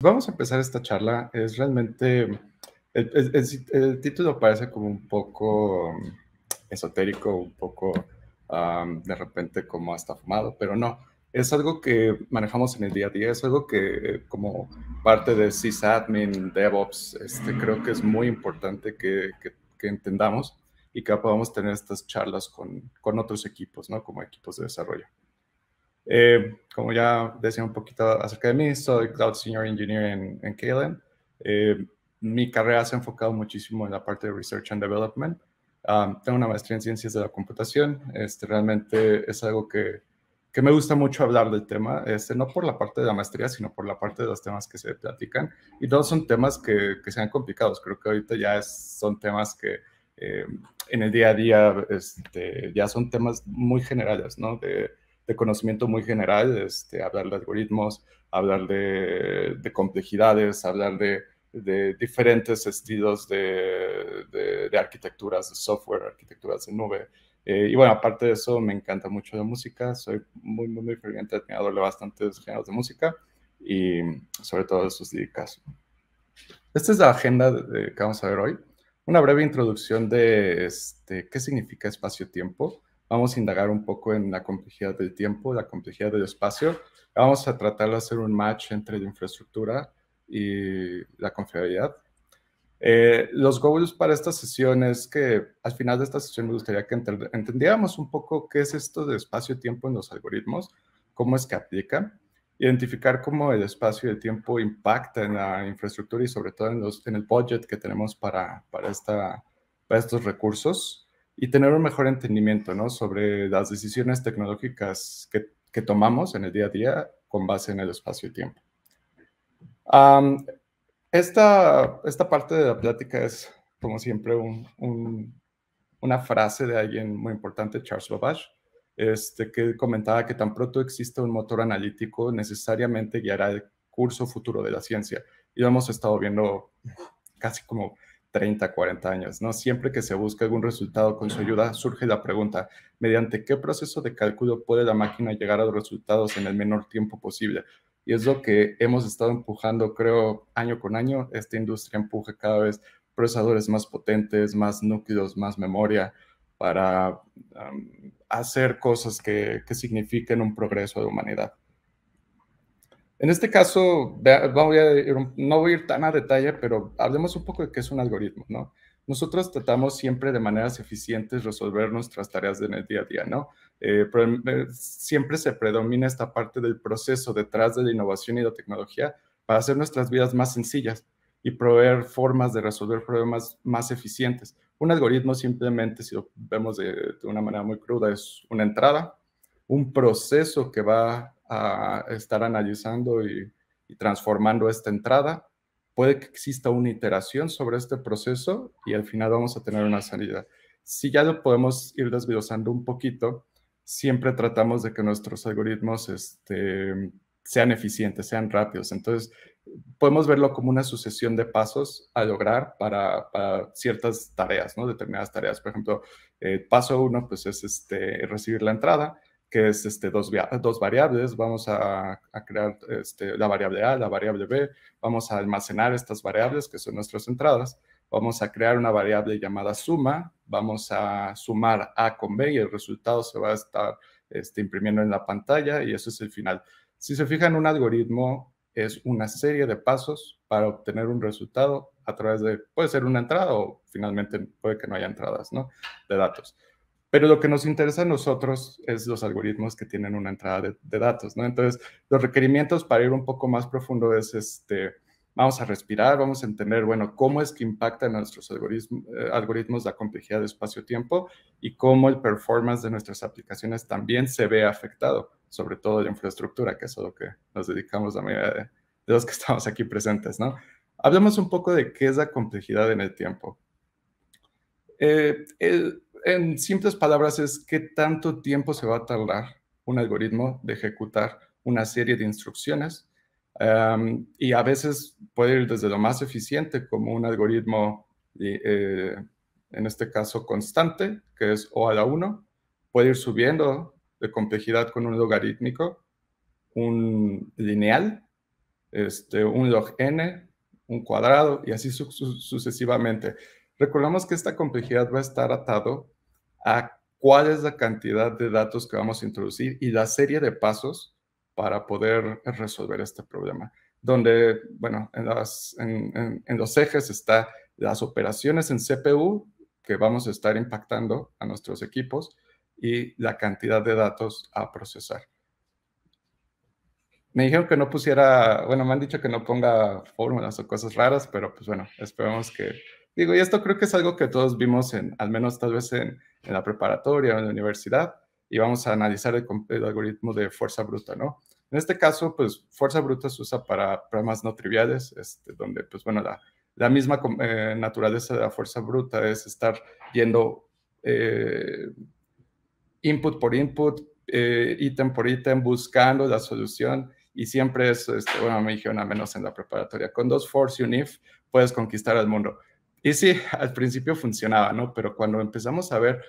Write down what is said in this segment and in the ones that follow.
Vamos a empezar esta charla. Es realmente, el, título parece como un poco um, esotérico, un poco um, de repente como hasta fumado, pero no. Es algo que manejamos en el día a día, es algo que como parte de sysadmin, DevOps, este, creo que es muy importante que, entendamos y que podamos tener estas charlas con, con otros equipos, ¿no? Como equipos de desarrollo. Eh, como ya decía un poquito acerca de mí, soy Cloud Senior Engineer en, en eh, mi carrera se ha enfocado muchísimo en la parte de Research and Development. Um, tengo una maestría en Ciencias de la Computación. Este, realmente es algo que, que me gusta mucho hablar del tema, este, no por la parte de la maestría, sino por la parte de los temas que se platican. Y todos son temas que, que sean complicados. Creo que ahorita ya son temas que eh, en el día a día este, ya son temas muy generales, ¿no? de conocimiento muy general, este, hablar de algoritmos, hablar de, complejidades, hablar de, diferentes estilos de, arquitecturas de software, arquitecturas de nube. Eh, y bueno, aparte de eso, me encanta mucho la música, soy muy, muy, muy ferviente admirador de bastantes géneros de música y sobre todo de sus líricas. Esta es la agenda que vamos a ver hoy. Una breve introducción de este, qué significa espacio-tiempo, Vamos a indagar un poco en la complejidad del tiempo, la complejidad del espacio. Vamos a tratar de hacer un match entre la infraestructura y la confiabilidad. Eh, los goals para esta sesión es que al final de esta sesión me gustaría que entendíamos entendiéramos un poco qué es esto de espacio-tiempo en los algoritmos, cómo es que aplican, identificar cómo el espacio y el tiempo impacta en la infraestructura y sobre todo en, en el budget que tenemos para, para, esta, para estos recursos y tener un mejor entendimiento ¿no? sobre las decisiones tecnológicas que, tomamos en el día a día con base en el espacio y tiempo. esta, parte de la plática es, como siempre, una frase de alguien muy importante, Charles Babbage, este, que comentaba que tan pronto exista un motor analítico, necesariamente guiará el curso futuro de la ciencia. Y lo hemos estado viendo casi como 30, 40 años, ¿no? Siempre que se busca algún resultado con su ayuda, surge la pregunta, ¿mediante qué proceso de cálculo puede la máquina llegar a los resultados en el menor tiempo posible? Y es lo que hemos estado empujando, creo, año con año. Esta industria empuja cada vez procesadores más potentes, más núcleos, más memoria, para hacer cosas que, que signifiquen un progreso de humanidad. En este caso, a no voy a ir tan a detalle, pero hablemos un poco de qué es un algoritmo, ¿no? Nosotros tratamos siempre de maneras eficientes resolver nuestras tareas en el día a día, ¿no? Eh, em, eh, siempre se predomina esta parte del proceso detrás de la innovación y la tecnología para hacer nuestras vidas más sencillas y proveer formas de resolver problemas más eficientes. Un algoritmo simplemente, si lo vemos de una manera muy cruda, es una entrada, un proceso que va a estar analizando y, transformando esta entrada. Puede que exista una iteración sobre este proceso y al final vamos a tener una salida. Si ya lo podemos ir desglosando un poquito, siempre tratamos de que nuestros algoritmos este, sean eficientes, sean rápidos. Entonces, podemos verlo como una sucesión de pasos a lograr para, ciertas tareas, ¿no? Determinadas tareas. Por ejemplo, el eh, paso uno, pues es este, recibir la entrada que es este, dos, dos variables, vamos a, crear este, la variable A, la variable B, vamos a almacenar estas variables que son nuestras entradas, vamos a crear una variable llamada suma, vamos a sumar A con B y el resultado se va a estar este, imprimiendo en la pantalla y eso es el final. Si se fijan, un algoritmo es una serie de pasos para obtener un resultado a través de, puede ser una entrada o finalmente puede que no haya entradas, ¿no? De datos. Pero lo que nos interesa a nosotros es los algoritmos que tienen una entrada de, datos, ¿no? Entonces, los requerimientos para ir un poco más profundo es, este, vamos a respirar, vamos a entender, bueno, cómo es que impactan nuestros eh, algoritmos la complejidad de espacio-tiempo y cómo el performance de nuestras aplicaciones también se ve afectado, sobre todo la infraestructura, que es a lo que nos dedicamos a mayoría de, los que estamos aquí presentes, ¿no? Hablemos un poco de qué es la complejidad en el tiempo. Eh, el, en simples palabras es qué tanto tiempo se va a tardar un algoritmo de ejecutar una serie de instrucciones. y a veces puede ir desde lo más eficiente, como un algoritmo, eh, en este caso constante, que es O a la 1, puede ir subiendo de complejidad con un logarítmico, un lineal, este, un log n, un cuadrado, y así sucesivamente. Recordamos que esta complejidad va a estar atado a cuál es la cantidad de datos que vamos a introducir y la serie de pasos para poder resolver este problema. Donde, bueno, en, las, en, los ejes está las operaciones en CPU que vamos a estar impactando a nuestros equipos y la cantidad de datos a procesar. Me dijeron que no pusiera, bueno, me han dicho que no ponga fórmulas o cosas raras, pero pues bueno, esperemos que Digo, y esto creo que es algo que todos vimos, en, al menos tal vez en, en la preparatoria o en la universidad, y vamos a analizar el, algoritmo de fuerza bruta, ¿no? En este caso, pues fuerza bruta se usa para problemas no triviales, este, donde, pues bueno, la, la misma eh, naturaleza de la fuerza bruta es estar yendo eh, input por input, eh, ítem por ítem, buscando la solución. Y siempre es, este, bueno, me dijeron a menos en la preparatoria, con dos force y un if puedes conquistar al mundo. Y sí, al principio funcionaba, ¿no? Pero cuando empezamos a ver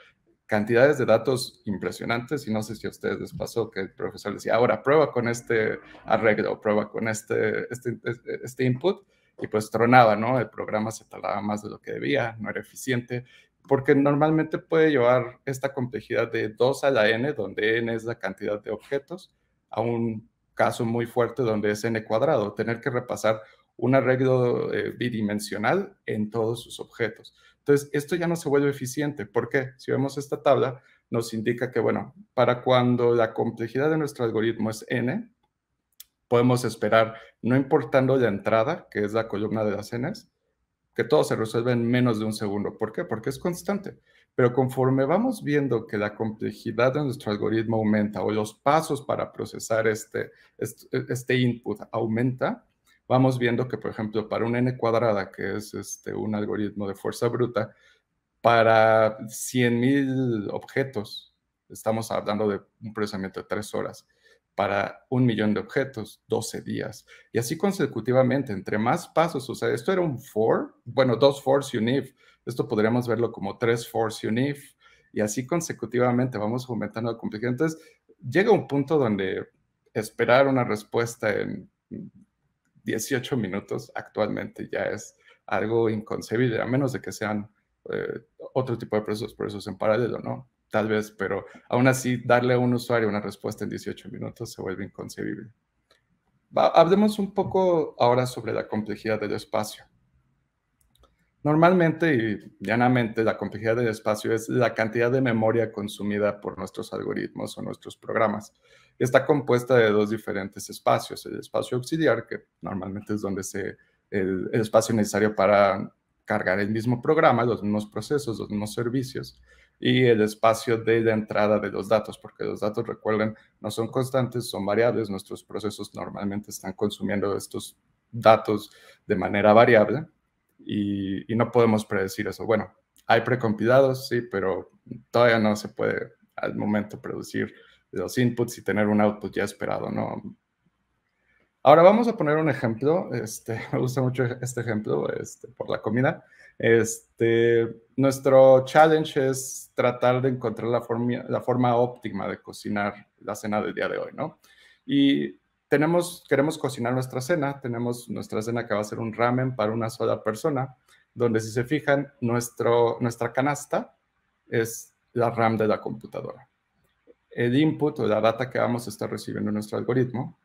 cantidades de datos impresionantes, y no sé si a ustedes les pasó que el profesor decía, ahora prueba con este arreglo, prueba con este, este, este, este input, y pues tronaba, ¿no? El programa se tardaba más de lo que debía, no era eficiente, porque normalmente puede llevar esta complejidad de 2 a la n, donde n es la cantidad de objetos, a un caso muy fuerte donde es n cuadrado, tener que repasar un arreglo eh, bidimensional en todos sus objetos. Entonces, esto ya no se vuelve eficiente. ¿Por qué? Si vemos esta tabla, nos indica que, bueno, para cuando la complejidad de nuestro algoritmo es n, podemos esperar, no importando la entrada, que es la columna de las n's, que todo se resuelve en menos de un segundo. ¿Por qué? Porque es constante. Pero conforme vamos viendo que la complejidad de nuestro algoritmo aumenta o los pasos para procesar este, este input aumenta, vamos viendo que, por ejemplo, para un n cuadrada, que es este, un algoritmo de fuerza bruta, para 100.000 objetos, estamos hablando de un procesamiento de 3 horas. Para un millón de objetos, 12 días. Y así consecutivamente, entre más pasos, o sea, esto era un for, bueno, dos fors y un if. Esto podríamos verlo como tres fors y un if. Y así consecutivamente vamos aumentando la complejidad. Entonces, llega un punto donde esperar una respuesta en 18 minutos actualmente ya es algo inconcebible, a menos de que sean eh, otro tipo de procesos, procesos en paralelo, ¿no? Tal vez, pero aún así darle a un usuario una respuesta en 18 minutos se vuelve inconcebible. hablemos un poco ahora sobre la complejidad del espacio. Normalmente y llanamente la complejidad del espacio es la cantidad de memoria consumida por nuestros algoritmos o nuestros programas. Está compuesta de dos diferentes espacios, el espacio auxiliar, que normalmente es donde se, el, espacio necesario para cargar el mismo programa, los mismos procesos, los mismos servicios, y el espacio de entrada de los datos, porque los datos, recuerden, no son constantes, son variables, nuestros procesos normalmente están consumiendo estos datos de manera variable y, no podemos predecir eso. Bueno, hay precompilados, sí, pero todavía no se puede al momento producir los inputs y tener un output ya esperado, ¿no? Ahora vamos a poner un ejemplo. Este, me gusta mucho este ejemplo este, por la comida. Este, nuestro challenge es tratar de encontrar la, forma, la forma óptima de cocinar la cena del día de hoy, ¿no? Y tenemos, queremos cocinar nuestra cena, tenemos nuestra cena que va a ser un ramen para una sola persona, donde si se fijan, nuestro, nuestra canasta es la RAM de la computadora. El input o la data que vamos a estar recibiendo en nuestro algoritmo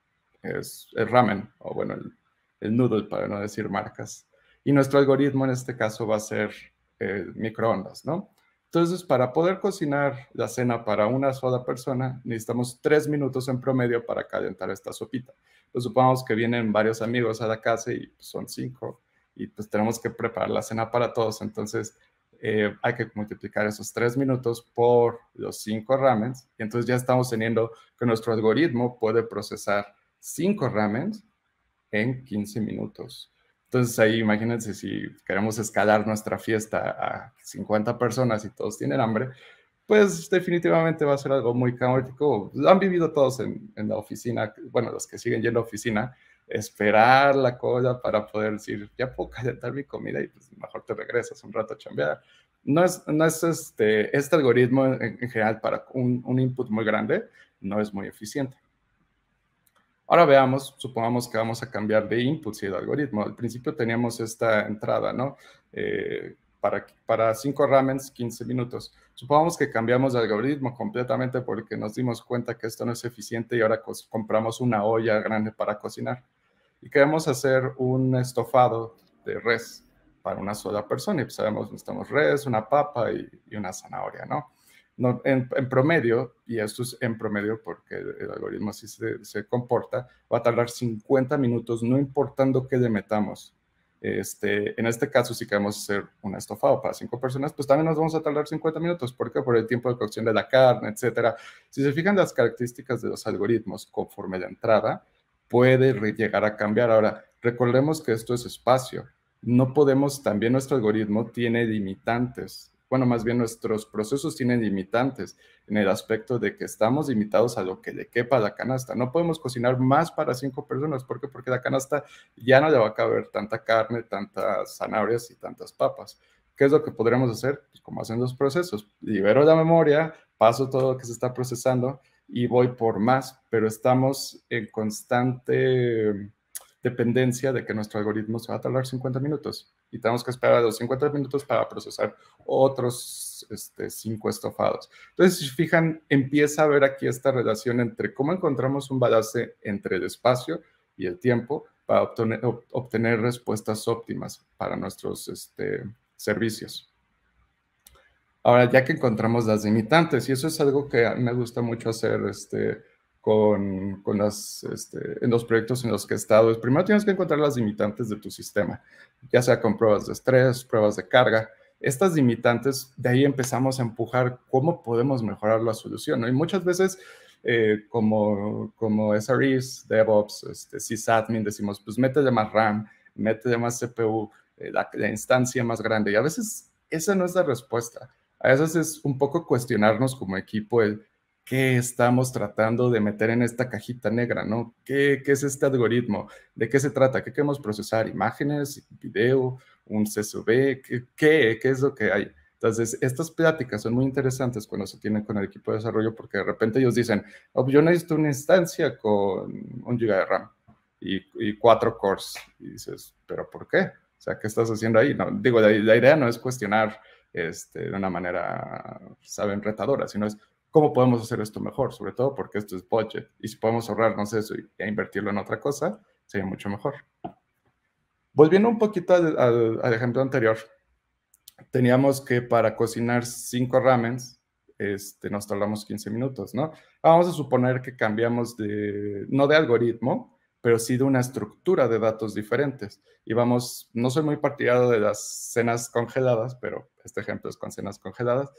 es el ramen, o bueno, el, el noodle para no decir marcas. Y nuestro algoritmo en este caso va a ser eh, microondas, ¿no? Entonces, para poder cocinar la cena para una sola persona, necesitamos tres minutos en promedio para calentar esta sopita. Pues supongamos que vienen varios amigos a la casa y pues, son cinco, y pues tenemos que preparar la cena para todos. Entonces, eh, hay que multiplicar esos tres minutos por los cinco ramens. Y entonces ya estamos teniendo que nuestro algoritmo puede procesar cinco ramens en 15 minutos. Entonces ahí imagínense si queremos escalar nuestra fiesta a 50 personas y todos tienen hambre, pues definitivamente va a ser algo muy caótico. Lo han vivido todos en, la oficina, bueno, los que siguen yendo a la oficina, esperar la cola para poder decir, ya puedo calentar mi comida y pues mejor te regresas un rato a chambear. No es, no es este, este algoritmo en, en general para un, un input muy grande, no es muy eficiente. Ahora veamos, supongamos que vamos a cambiar de inputs y de algoritmo. Al principio teníamos esta entrada, ¿no? Eh, para, para cinco ramens, 15 minutos. Supongamos que cambiamos de algoritmo completamente porque nos dimos cuenta que esto no es eficiente y ahora compramos una olla grande para cocinar. Y queremos hacer un estofado de res para una sola persona y pues sabemos necesitamos res, una papa y una zanahoria, ¿no? en, promedio, y esto es en promedio porque el, algoritmo así se, comporta, va a tardar 50 minutos, no importando qué le metamos. Este, en este caso, si queremos hacer una estofado para cinco personas, pues también nos vamos a tardar 50 minutos. ¿Por qué? Por el tiempo de cocción de la carne, etcétera. Si se fijan las características de los algoritmos conforme la entrada, puede llegar a cambiar. Ahora, recordemos que esto es espacio. No podemos, también nuestro algoritmo tiene limitantes bueno, más bien nuestros procesos tienen limitantes en el aspecto de que estamos limitados a lo que le quepa a la canasta. No podemos cocinar más para cinco personas. ¿Por qué? Porque la canasta ya no le va a caber tanta carne, tantas zanahorias y tantas papas. ¿Qué es lo que podremos hacer? Pues, como hacen los procesos. Libero la memoria, paso todo lo que se está procesando y voy por más, pero estamos en constante dependencia de que nuestro algoritmo se va a tardar 50 minutos y tenemos que esperar a los 50 minutos para procesar otros este, cinco estofados. Entonces, si fijan, empieza a ver aquí esta relación entre cómo encontramos un balance entre el espacio y el tiempo para obtener, obtener respuestas óptimas para nuestros este, servicios. Ahora, ya que encontramos las limitantes, y eso es algo que a mí me gusta mucho hacer, este, con, las, este, en los proyectos en los que he estado primero tienes que encontrar las limitantes de tu sistema, ya sea con pruebas de estrés, pruebas de carga. Estas limitantes, de ahí empezamos a empujar cómo podemos mejorar la solución. ¿no? Y muchas veces eh, como, como SREs, DevOps, este, sysadmin, decimos, pues de más RAM, de más CPU, eh, la, instancia más grande. Y a veces esa no es la respuesta. A veces es un poco cuestionarnos como equipo el qué estamos tratando de meter en esta cajita negra, ¿no? ¿Qué, ¿Qué, es este algoritmo? ¿De qué se trata? ¿Qué queremos procesar? ¿Imágenes? ¿Video? ¿Un CSV? ¿Qué, qué, es lo que hay? Entonces, estas pláticas son muy interesantes cuando se tienen con el equipo de desarrollo porque de repente ellos dicen, oh, yo necesito una instancia con un giga de RAM y, cuatro cores. Y dices, ¿pero por qué? O sea, ¿qué estás haciendo ahí? No, digo, la, idea no es cuestionar este, de una manera, pues, saben, retadora, sino es, cómo podemos hacer esto mejor, sobre todo porque esto es budget. Y si podemos ahorrarnos eso y, e invertirlo en otra cosa, sería mucho mejor. Volviendo un poquito al, ejemplo anterior, teníamos que para cocinar cinco ramens, este, nos tardamos 15 minutos, ¿no? Vamos a suponer que cambiamos de, no de algoritmo, pero sí de una estructura de datos diferentes. Y vamos, no soy muy partidario de las cenas congeladas, pero este ejemplo es con cenas congeladas.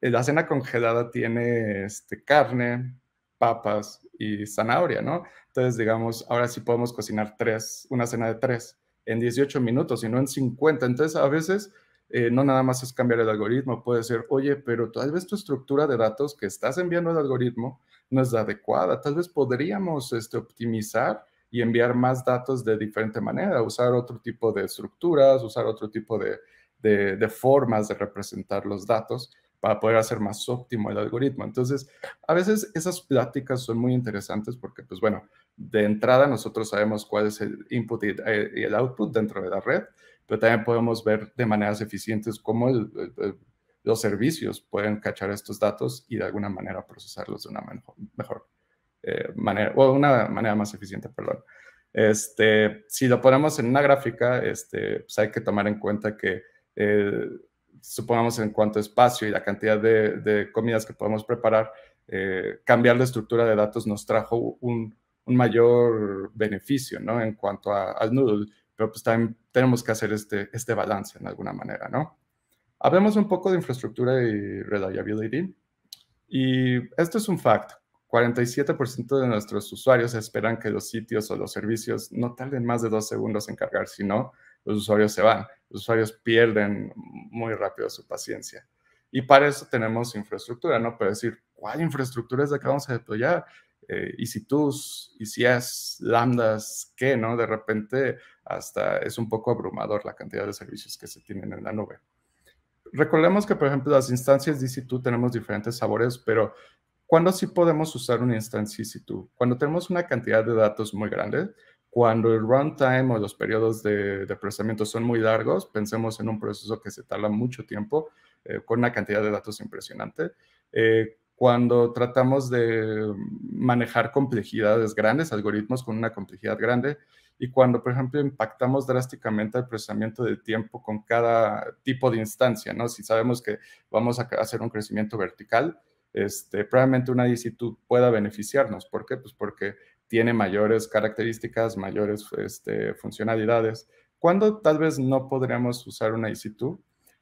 Eh, la cena congelada tiene este, carne, papas y zanahoria, ¿no? Entonces, digamos, ahora sí podemos cocinar tres, una cena de tres en 18 minutos y no en 50. Entonces, a veces eh, no nada más es cambiar el algoritmo, puede ser, oye, pero tal vez tu estructura de datos que estás enviando al algoritmo no es la adecuada, tal vez podríamos este, optimizar y enviar más datos de diferente manera, usar otro tipo de estructuras, usar otro tipo de de, formas de representar los datos para poder hacer más óptimo el algoritmo. Entonces, a veces esas pláticas son muy interesantes porque, pues bueno, de entrada nosotros sabemos cuál es el input y eh, el output dentro de la red, pero también podemos ver de maneras eficientes cómo los servicios pueden cachar estos datos y de alguna manera procesarlos de una mejor, mejor eh, manera, o una manera más eficiente, perdón. Este, si lo ponemos en una gráfica, este, pues hay que tomar en cuenta que eh, supongamos en cuanto a espacio y la cantidad de, comidas que podemos preparar, eh, cambiar la estructura de datos nos trajo un, mayor beneficio, ¿no? En cuanto a, al noodle, pero pues también tenemos que hacer este, este balance en alguna manera, ¿no? Hablemos un poco de infraestructura y reliability. Y esto es un fact. 47% de nuestros usuarios esperan que los sitios o los servicios no tarden más de dos segundos en cargar, si no, los usuarios se van, los usuarios pierden muy rápido su paciencia. Y para eso tenemos infraestructura, ¿no? Para decir, ¿cuál infraestructura es la que vamos a deployar? Eh, y si tú y si es lambdas, ¿qué, no? De repente hasta es un poco abrumador la cantidad de servicios que se tienen en la nube. Recordemos que, por ejemplo, las instancias de EC2 tenemos diferentes sabores, pero ¿cuándo sí podemos usar una instancia EC2? Cuando tenemos una cantidad de datos muy grande, cuando el runtime o los periodos de, procesamiento son muy largos, pensemos en un proceso que se tarda mucho tiempo eh, con una cantidad de datos impresionante. Eh, cuando tratamos de manejar complejidades grandes, algoritmos con una complejidad grande, y cuando, por ejemplo, impactamos drásticamente el procesamiento de tiempo con cada tipo de instancia, ¿no? Si sabemos que vamos a hacer un crecimiento vertical, este, probablemente una DC2 pueda beneficiarnos. ¿Por qué? Pues porque tiene mayores características, mayores este, funcionalidades. ¿Cuándo tal vez no podríamos usar una EC2?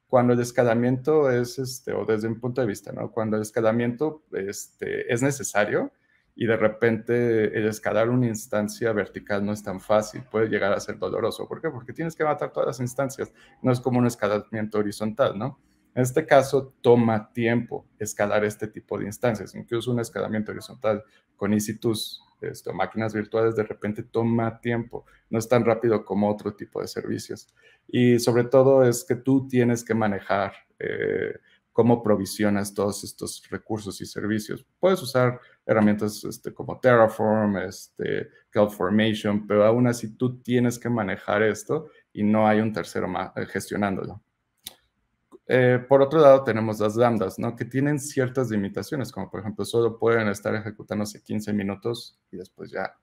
Cuando el escalamiento es, este, o desde un punto de vista, ¿no? Cuando el escalamiento este, es necesario y de repente el escalar una instancia vertical no es tan fácil, puede llegar a ser doloroso. ¿Por qué? Porque tienes que matar todas las instancias. No es como un escalamiento horizontal, ¿no? En este caso, toma tiempo escalar este tipo de instancias. Incluso un escalamiento horizontal con EC2 esto, máquinas virtuales de repente toma tiempo, no es tan rápido como otro tipo de servicios. Y sobre todo es que tú tienes que manejar eh, cómo provisionas todos estos recursos y servicios. Puedes usar herramientas este, como Terraform, este, CloudFormation, pero aún así tú tienes que manejar esto y no hay un tercero gestionándolo. Eh, por otro lado, tenemos las lambdas, ¿no? Que tienen ciertas limitaciones, como por ejemplo, solo pueden estar ejecutándose 15 minutos y después ya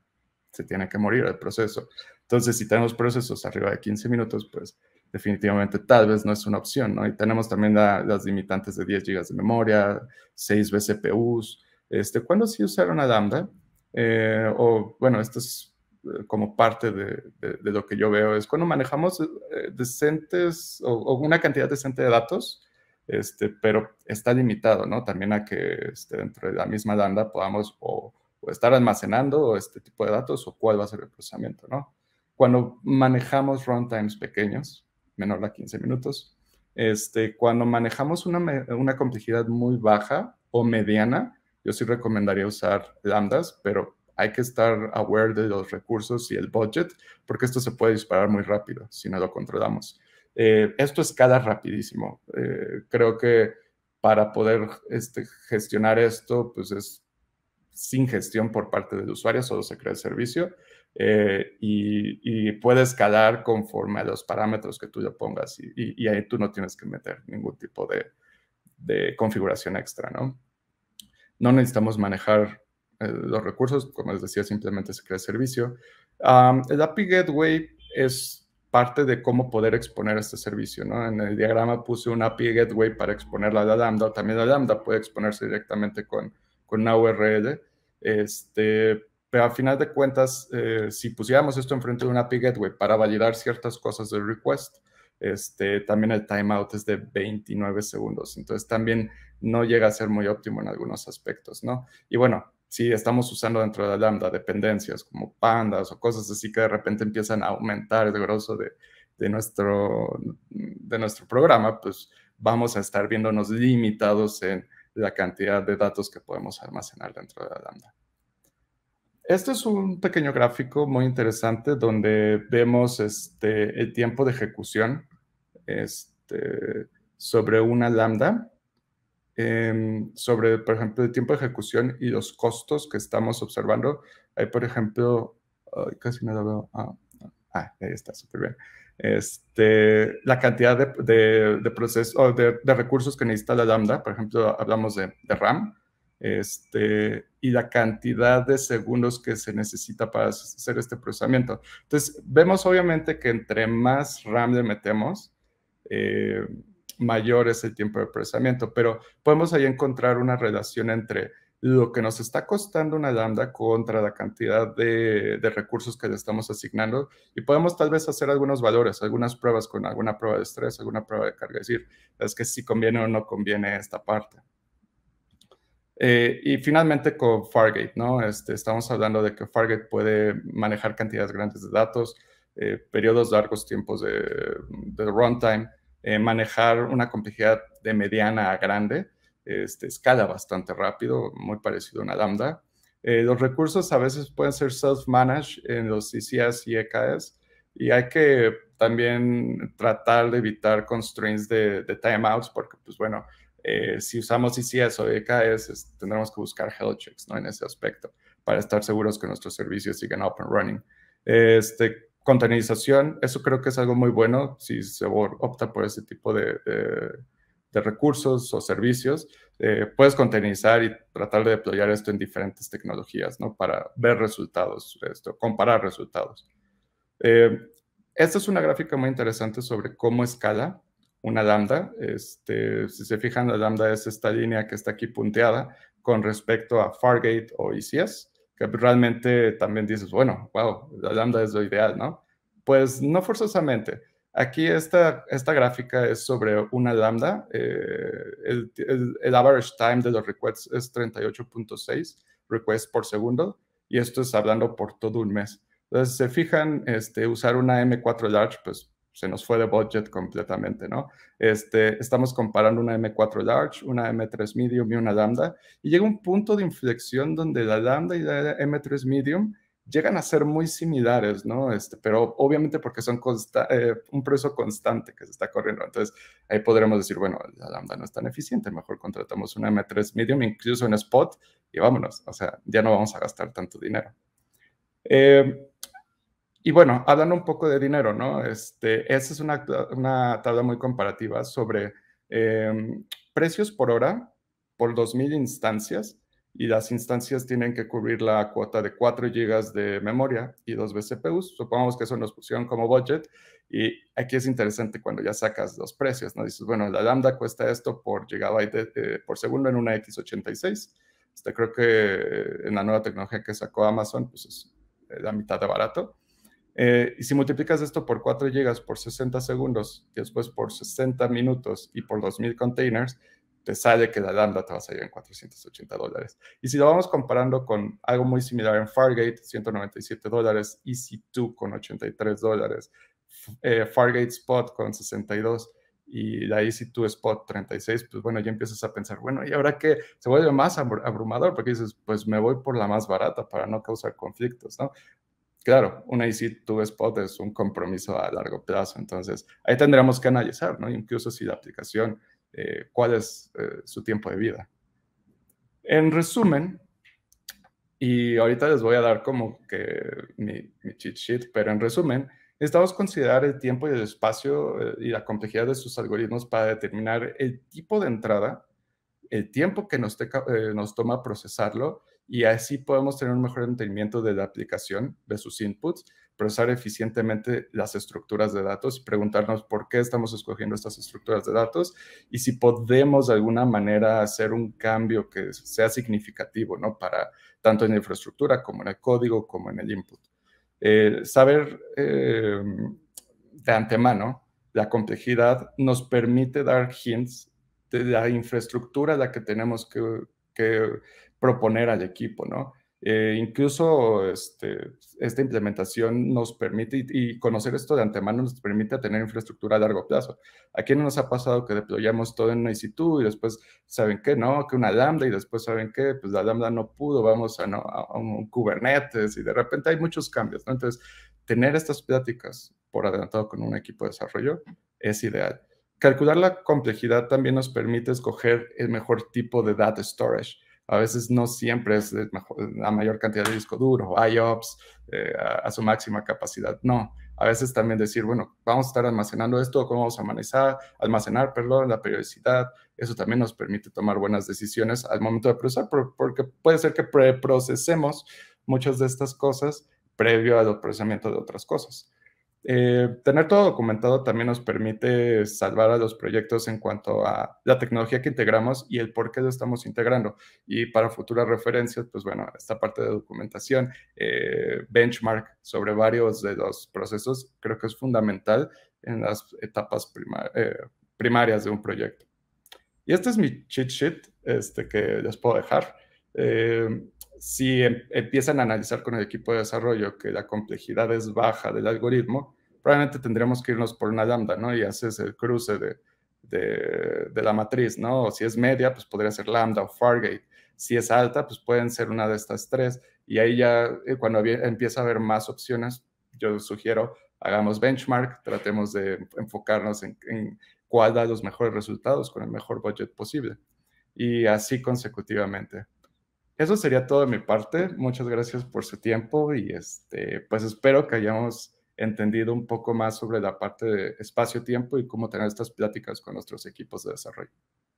se tiene que morir el proceso. Entonces, si tenemos procesos arriba de 15 minutos, pues definitivamente tal vez no es una opción, ¿no? Y tenemos también las limitantes de 10 GB de memoria, 6 BCPUs. Este, ¿Cuándo sí usaron una Lambda? Eh, o, bueno, esto es eh, como parte de, lo que yo veo es cuando manejamos eh, decentes o, una cantidad decente de datos, este, pero está limitado, ¿no? También a que este, dentro de la misma lambda podamos o, estar almacenando este tipo de datos o cuál va a ser el procesamiento, ¿no? Cuando manejamos runtimes pequeños, menor a 15 minutos, este, cuando manejamos una, una complejidad muy baja o mediana, yo sí recomendaría usar lambdas, pero hay que estar aware de los recursos y el budget, porque esto se puede disparar muy rápido si no lo controlamos. Eh, esto escala rapidísimo. Eh, creo que para poder este, gestionar esto, pues es sin gestión por parte del usuario, solo se crea el servicio eh, y, puede escalar conforme a los parámetros que tú le pongas y, ahí tú no tienes que meter ningún tipo de, de configuración extra, ¿no? No necesitamos manejar eh, los recursos, como les decía, simplemente se crea servicio. el API Gateway es parte de cómo poder exponer este servicio. ¿no? En el diagrama puse un API Gateway para exponerla a la Lambda. También la Lambda puede exponerse directamente con, con una URL. Este, pero al final de cuentas, eh, si pusiéramos esto enfrente de un API Gateway para validar ciertas cosas del request, este, también el timeout es de 29 segundos. Entonces también no llega a ser muy óptimo en algunos aspectos, ¿no? Y bueno, si estamos usando dentro de la lambda dependencias como pandas o cosas así que de repente empiezan a aumentar el grosor de, nuestro, de nuestro programa, pues vamos a estar viéndonos limitados en la cantidad de datos que podemos almacenar dentro de la lambda. Este es un pequeño gráfico muy interesante donde vemos este, el tiempo de ejecución este, sobre una lambda. Em, sobre, por ejemplo, el tiempo de ejecución y los costos que estamos observando. Hay, por ejemplo, casi no lo veo. Ah, ah, ahí está, súper bien. Este, la cantidad de, de, de de, de, recursos que necesita la lambda, por ejemplo, hablamos de, RAM, este, y la cantidad de segundos que se necesita para hacer este procesamiento. Entonces, vemos obviamente que entre más RAM le metemos, eh, mayor es el tiempo de procesamiento, pero podemos ahí encontrar una relación entre lo que nos está costando una lambda contra la cantidad de, recursos que le estamos asignando y podemos tal vez hacer algunos valores, algunas pruebas con alguna prueba de estrés, alguna prueba de carga, es decir, es que si conviene o no conviene esta parte. Eh, y finalmente con Fargate, ¿no? Este, estamos hablando de que Fargate puede manejar cantidades grandes de datos, eh, periodos largos, tiempos de, de runtime, eh, manejar una complejidad de mediana a grande, este, escala bastante rápido, muy parecido a una lambda. Eh, los recursos a veces pueden ser self-managed en los ECS y EKS y hay que también tratar de evitar constraints de, timeouts porque, pues bueno, eh, si usamos ICS o EKS, tendremos que buscar health checks ¿no? en ese aspecto para estar seguros que nuestros servicios sigan up and running. Este, Contenización, eso creo que es algo muy bueno si se opta por ese tipo de, de, recursos o servicios. Eh, puedes contenizar y tratar de deployar esto en diferentes tecnologías, ¿no? Para ver resultados, esto, comparar resultados. Eh, esta es una gráfica muy interesante sobre cómo escala una lambda. Este, si se fijan, la lambda es esta línea que está aquí punteada con respecto a Fargate o ECS que realmente también dices, bueno, wow, la lambda es lo ideal, ¿no? Pues no forzosamente. Aquí esta, esta gráfica es sobre una lambda. Eh, el, average time de los requests es 38.6 requests por segundo y esto es hablando por todo un mes. Entonces, se fijan, este, usar una M4 large, pues se nos fue de budget completamente, ¿no? Este, estamos comparando una M4 Large, una M3 Medium y una Lambda, y llega un punto de inflexión donde la Lambda y la M3 Medium llegan a ser muy similares, ¿no? Este, pero obviamente porque son eh, un proceso constante que se está corriendo. Entonces, ahí podremos decir, bueno, la lambda no es tan eficiente, mejor contratamos una M3 medium, incluso en spot, y vámonos. O sea, ya no vamos a gastar tanto dinero. Eh, y bueno, hablando un poco de dinero, ¿no? Este, esa es una, una tabla muy comparativa sobre em, precios por hora por 2.000 instancias y las instancias tienen que cubrir la cuota de 4 GB de memoria y 2 BCPUs. Supongamos que eso nos pusieron como budget y aquí es interesante cuando ya sacas los precios, ¿no? Dices, bueno, la lambda cuesta esto por gigabyte por segundo en una x86. Este, creo que en la nueva tecnología que sacó Amazon, pues es eh, la mitad de barato. Eh, y si multiplicas esto por 4 GB por 60 segundos y después por 60 minutos y por 2000 containers, te sale que la lambda te va a salir en 480 dólares. Y si lo vamos comparando con algo muy similar en Fargate, 197 dólares, EC2 con 83 dólares, eh, Fargate Spot con 62 y la EC2 Spot 36, pues bueno, ya empiezas a pensar, bueno, ¿y ahora que Se vuelve más abrumador porque dices, pues me voy por la más barata para no causar conflictos, ¿no? claro, una IC to spot es un compromiso a largo plazo. Entonces, ahí tendremos que analizar, ¿no? Incluso si la aplicación, eh, cuál es eh, su tiempo de vida. En resumen, y ahorita les voy a dar como que mi, cheat sheet, pero en resumen, necesitamos considerar el tiempo y el espacio eh, y la complejidad de sus algoritmos para determinar el tipo de entrada, el tiempo que nos toma procesarlo y así podemos tener un mejor entendimiento de la aplicación, de sus inputs, procesar eficientemente las estructuras de datos, preguntarnos por qué estamos escogiendo estas estructuras de datos y si podemos de alguna manera hacer un cambio que sea significativo, ¿no? Para tanto en la infraestructura como en el código, como en el input. saber eh, de antemano la complejidad nos permite dar hints de la infraestructura a la que tenemos que proponer al equipo, ¿no? Eh, incluso este, esta implementación nos permite, y, conocer esto de antemano nos permite tener infraestructura a largo plazo. ¿A quién nos ha pasado que deployamos todo en una IC2 y después, ¿saben qué? No, que una Lambda y después, ¿saben qué? Pues la Lambda no pudo, vamos a, a un Kubernetes y de repente hay muchos cambios, ¿no? Entonces, tener estas pláticas por adelantado con un equipo de desarrollo es ideal. Calcular la complejidad también nos permite escoger el mejor tipo de data storage a veces no siempre es la mayor cantidad de disco duro, IOPS eh, a, su máxima capacidad, no. A veces también decir, bueno, vamos a estar almacenando esto, cómo vamos a almacenar, almacenar perdón, la periodicidad, eso también nos permite tomar buenas decisiones al momento de procesar, porque puede ser que preprocesemos muchas de estas cosas previo al procesamiento de otras cosas. Eh, tener todo documentado también nos permite salvar a los proyectos en cuanto a la tecnología que integramos y el por qué lo estamos integrando. Y para futuras referencias, pues bueno, esta parte de documentación, eh, benchmark sobre varios de los procesos, creo que es fundamental en las etapas eh, primarias de un proyecto. Y este es mi cheat sheet este, que les puedo dejar si em, empiezan a analizar con el equipo de desarrollo que la complejidad es baja del algoritmo, probablemente tendremos que irnos por una lambda, ¿no? Y haces el cruce de, la matriz, ¿no? si es media, pues podría ser lambda o Fargate. Si es alta, pues pueden ser una de estas tres. Y ahí ya, eh, cuando empieza a haber más opciones, yo sugiero, hagamos benchmark, tratemos de enfocarnos en, en cuál da los mejores resultados con el mejor budget posible. Y así consecutivamente eso sería todo de mi parte. Muchas gracias por su tiempo y este, pues espero que hayamos entendido un poco más sobre la parte de espacio-tiempo y cómo tener estas pláticas con nuestros equipos de desarrollo.